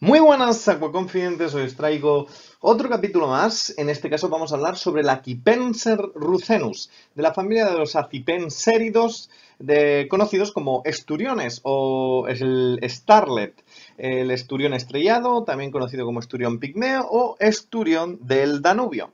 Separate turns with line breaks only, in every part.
Muy buenas, acuaconfidentes, hoy os traigo otro capítulo más. En este caso vamos a hablar sobre la Acipenser rucenus, de la familia de los acipenseridos, conocidos como esturiones o el starlet, el esturión estrellado, también conocido como esturión pigmeo o esturión del Danubio.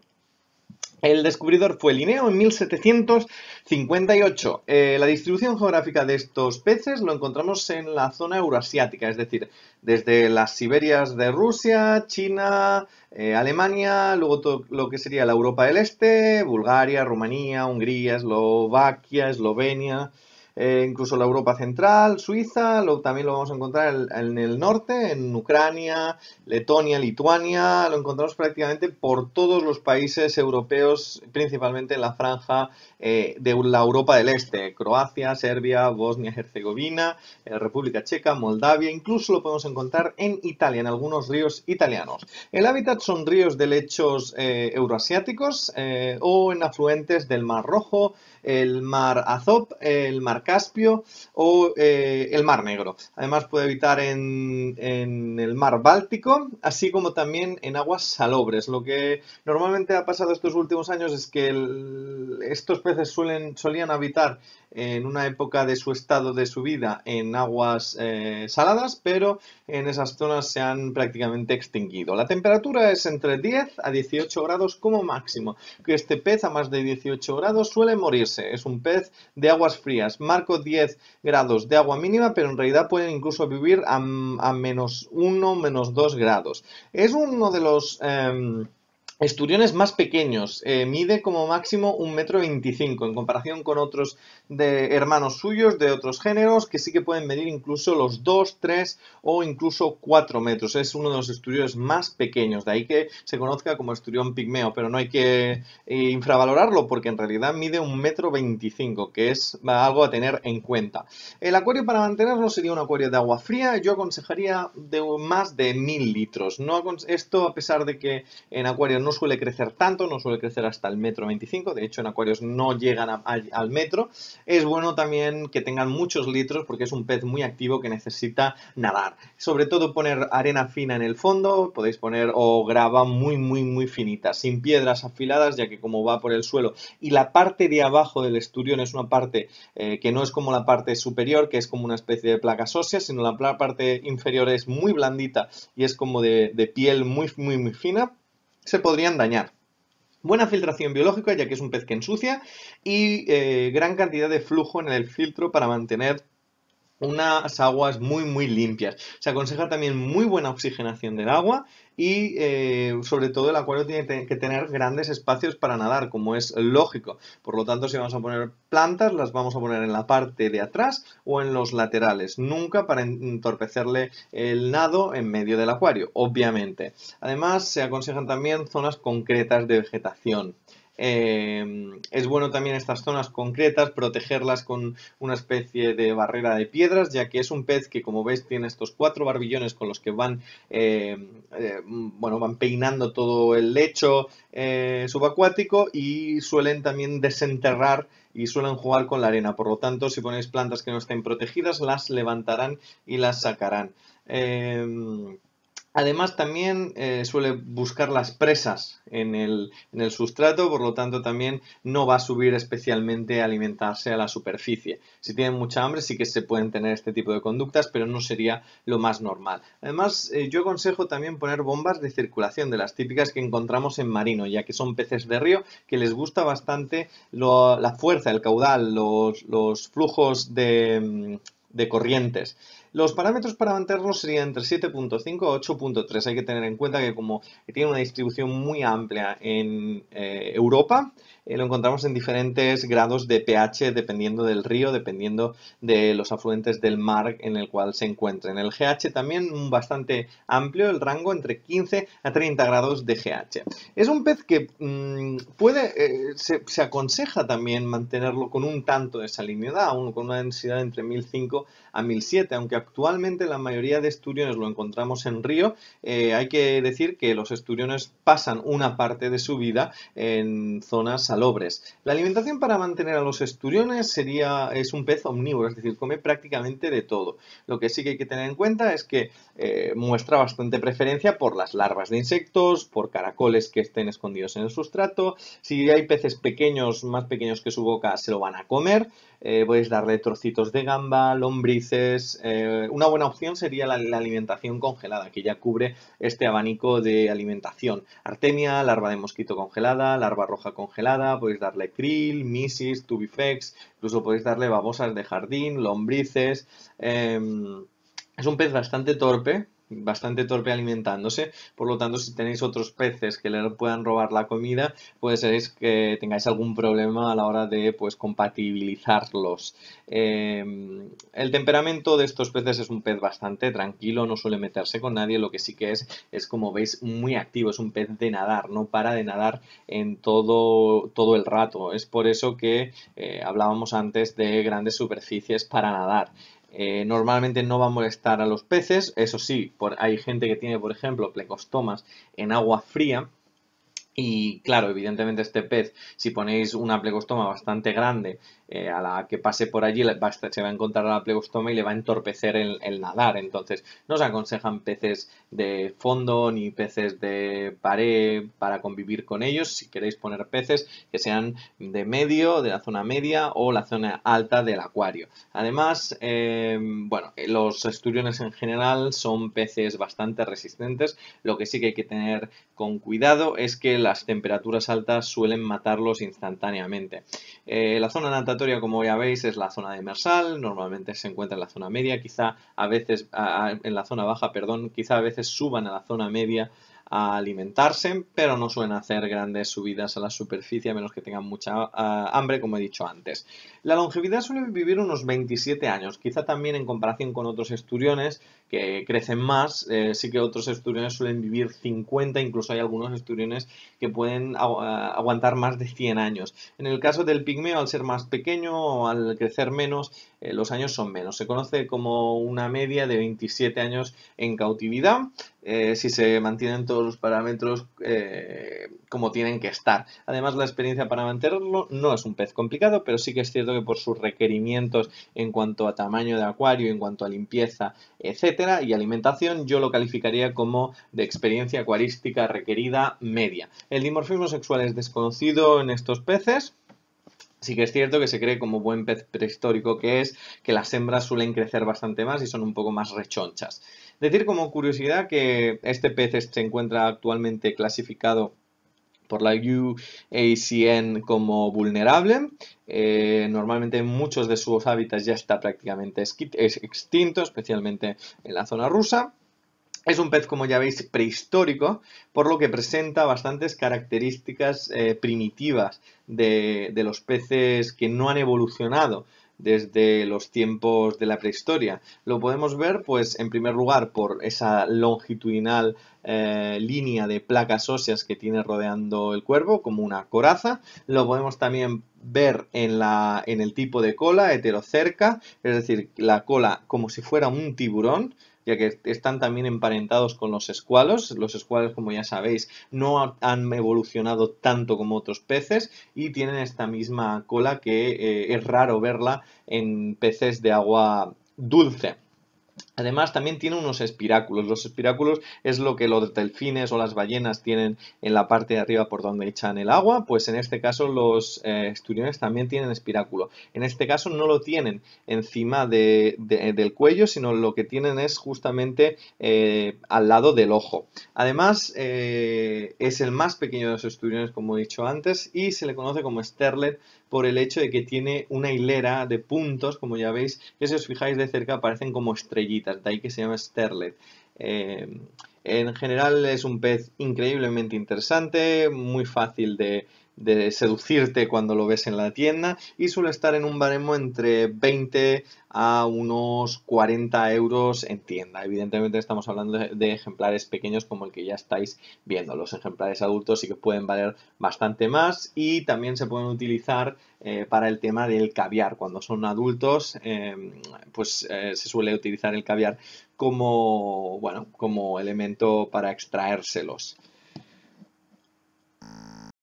El descubridor fue Linneo en 1758. Eh, la distribución geográfica de estos peces lo encontramos en la zona euroasiática, es decir, desde las Siberias de Rusia, China, eh, Alemania, luego todo lo que sería la Europa del Este, Bulgaria, Rumanía, Hungría, Eslovaquia, Eslovenia, eh, incluso la Europa central, Suiza, también lo vamos a encontrar en, el norte, en Ucrania, Letonia, Lituania, lo encontramos prácticamente por todos los países europeos, principalmente en la franja eh, de la Europa del Este, Croacia, Serbia, Bosnia, Herzegovina, eh, República Checa, Moldavia, incluso lo podemos encontrar en Italia, en algunos ríos italianos. El hábitat son ríos de lechos euroasiáticos o en afluentes del Mar Rojo, el mar Azop, el mar Caspio o eh, el mar Negro. Además puede habitar en, el mar Báltico, así como también en aguas salobres. Lo que normalmente ha pasado estos últimos años es que estos peces suelen, solían habitar en una época de su estado de su vida en aguas eh, saladas, pero en esas zonas se han prácticamente extinguido. La temperatura es entre 10 a 18 grados como máximo. Que este pez a más de 18 grados suele morirse. Es un pez de aguas frías. Marco 10 grados de agua mínima, pero en realidad pueden incluso vivir a, menos 1, menos 2 grados. Es uno de los... Em, Esturiones más pequeños, eh, mide como máximo un metro veinticinco en comparación con otros hermanos suyos de otros géneros que sí que pueden medir incluso los 2, 3 o incluso 4 metros. Es uno de los esturiones más pequeños, de ahí que se conozca como esturión pigmeo, pero no hay que eh, infravalorarlo porque en realidad mide un metro veinticinco, que es algo a tener en cuenta. El acuario para mantenerlo sería un acuario de agua fría, yo aconsejaría de más de mil litros. esto a pesar de que en acuario no suele crecer tanto, no suele crecer hasta el metro 25, de hecho en acuarios no llegan al metro. Es bueno también que tengan muchos litros porque es un pez muy activo que necesita nadar. Sobre todo poner arena fina en el fondo, podéis poner o grava muy muy muy finita, sin piedras afiladas ya que como va por el suelo y la parte de abajo del esturión es una parte eh, que no es como la parte superior, que es como una especie de placa óseas, sino la parte inferior es muy blandita y es como de, de piel muy muy muy fina se podrían dañar. Buena filtración biológica, ya que es un pez que ensucia, y eh, gran cantidad de flujo en el filtro para mantener unas aguas muy muy limpias. Se aconseja también muy buena oxigenación del agua y eh, sobre todo el acuario tiene que tener grandes espacios para nadar, como es lógico. Por lo tanto, si vamos a poner plantas, las vamos a poner en la parte de atrás o en los laterales, nunca para entorpecerle el nado en medio del acuario, obviamente. Además, se aconsejan también zonas concretas de vegetación. Em, es bueno también estas zonas concretas, protegerlas con una especie de barrera de piedras, ya que es un pez que como veis tiene estos cuatro barbillones con los que van, em, em, bueno, van peinando todo el lecho eh, subacuático y suelen también desenterrar y suelen jugar con la arena. Por lo tanto, si ponéis plantas que no estén protegidas, las levantarán y las sacarán. Además también eh, suele buscar las presas en el, sustrato, por lo tanto también no va a subir especialmente a alimentarse a la superficie. Si tienen mucha hambre sí que se pueden tener este tipo de conductas, pero no sería lo más normal. Además eh, yo aconsejo también poner bombas de circulación, de las típicas que encontramos en marino, ya que son peces de río que les gusta bastante la fuerza, el caudal, los, flujos de mm, corrientes. Los parámetros para mantenerlo serían entre 7.5 a 8.3. Hay que tener en cuenta que como tiene una distribución muy amplia en eh, Europa, eh, lo encontramos en diferentes grados de pH dependiendo del río, dependiendo de los afluentes del mar en el cual se En El GH también bastante amplio, el rango entre 15 a 30 grados de GH. Es un pez que mm, puede, eh, se, aconseja también mantenerlo con un tanto de salinidad, con una densidad entre 1005 a 1007, aunque actualmente la mayoría de esturiones lo encontramos en río, eh, hay que decir que los esturiones pasan una parte de su vida en zonas salobres. La alimentación para mantener a los esturiones sería, es un pez omnívoro, es decir, come prácticamente de todo. Lo que sí que hay que tener en cuenta es que eh, muestra bastante preferencia por las larvas de insectos, por caracoles que estén escondidos en el sustrato. Si hay peces pequeños, más pequeños que su boca, se lo van a comer. Eh, podéis darle trocitos de gamba, lombrices, eh, una buena opción sería la, alimentación congelada, que ya cubre este abanico de alimentación. Artemia, larva de mosquito congelada, larva roja congelada, podéis darle krill, misis, tubifex, incluso podéis darle babosas de jardín, lombrices. Em, es un pez bastante torpe, bastante torpe alimentándose, por lo tanto si tenéis otros peces que le puedan robar la comida, puede ser que tengáis algún problema a la hora de pues compatibilizarlos. Em, el temperamento de estos peces es un pez bastante tranquilo, no suele meterse con nadie, lo que sí que es, es como veis muy activo, es un pez de nadar, no para de nadar en todo, todo el rato, es por eso que eh, hablábamos antes de grandes superficies para nadar. Eh, normalmente no va a molestar a los peces, eso sí, por, hay gente que tiene, por ejemplo, plecostomas en agua fría, y claro, evidentemente este pez, si ponéis una plecostoma bastante grande eh, a la que pase por allí se va a encontrar la plegostoma y le va a entorpecer el, nadar. Entonces, no os aconsejan peces de fondo ni peces de pared para convivir con ellos. Si queréis poner peces que sean de medio, de la zona media o la zona alta del acuario. Además, eh, bueno, eh, los esturiones en general son peces bastante resistentes. Lo que sí que hay que tener con cuidado es que las temperaturas altas suelen matarlos instantáneamente. la zona natal como ya veis, es la zona demersal, normalmente se encuentra en la zona media, quizá a veces, en la zona baja, perdón, quizá a veces suban a la zona media a alimentarse, pero no suelen hacer grandes subidas a la superficie a menos que tengan mucha hambre, como he dicho antes. La longevidad suele vivir unos 27 años, quizá también en comparación con otros esturiones crecen más. Eh, sí que otros esturiones suelen vivir 50, incluso hay algunos esturiones que pueden eh, aguantar más de 100 años. En el caso del pigmeo, al ser más pequeño o al crecer menos, eh, los años son menos. Se conoce como una media de 27 años en cautividad. si se mantienen todos los parámetros como tienen que estar. Además, la experiencia para mantenerlo no es un pez complicado, pero sí que es cierto que por sus requerimientos en cuanto a tamaño de acuario, en cuanto a limpieza, etcétera, y alimentación, yo lo calificaría como de experiencia acuarística requerida media. El dimorfismo sexual es desconocido en estos peces. Sí que es cierto que se cree como buen pez prehistórico que es, que las hembras suelen crecer bastante más y son un poco más rechonchas. Decir como curiosidad que este pez se encuentra actualmente clasificado por la UACN como vulnerable. Eh, normalmente muchos de sus hábitats ya están prácticamente extinto, especialmente en la zona rusa. Es un pez, como ya veis, prehistórico, por lo que presenta bastantes características eh, primitivas de los peces que no han evolucionado desde los tiempos de la prehistoria. Lo podemos ver, pues, en primer lugar, por esa longitudinal eh, línea de placas óseas que tiene rodeando el cuervo, como una coraza. Lo podemos también ver en el tipo de cola, heterocerca, es decir, la cola como si fuera un tiburón, ya que están también emparentados con los escualos. Los escualos, como ya sabéis, no han evolucionado tanto como otros peces y tienen esta misma cola que eh, es raro verla en peces de agua dulce. Además, también tiene unos espiráculos. Los espiráculos es lo que los delfines o las ballenas tienen en la parte de arriba por donde echan el agua. Pues en este caso los eh, esturiones también tienen espiráculo. En este caso no lo tienen encima del cuello, sino lo que tienen es justamente eh, al lado del ojo. Además, eh, es el más pequeño de los esturiones, como he dicho antes, y se le conoce como Sterlet por el hecho de que tiene una hilera de puntos, como ya veis, que si os fijáis de cerca parecen como estrellitas de ahí que se llama Sterlet. Eh, en general es un pez increíblemente interesante, muy fácil de de seducirte cuando lo ves en la tienda y suele estar en un baremo entre 20 a unos 40 euros en tienda. Evidentemente estamos hablando de ejemplares pequeños como el que ya estáis viendo. Los ejemplares adultos sí que pueden valer bastante más y también se pueden utilizar eh, para el tema del caviar. Cuando son adultos em, pues eh, se suele utilizar el caviar como, como elemento para extraérselos.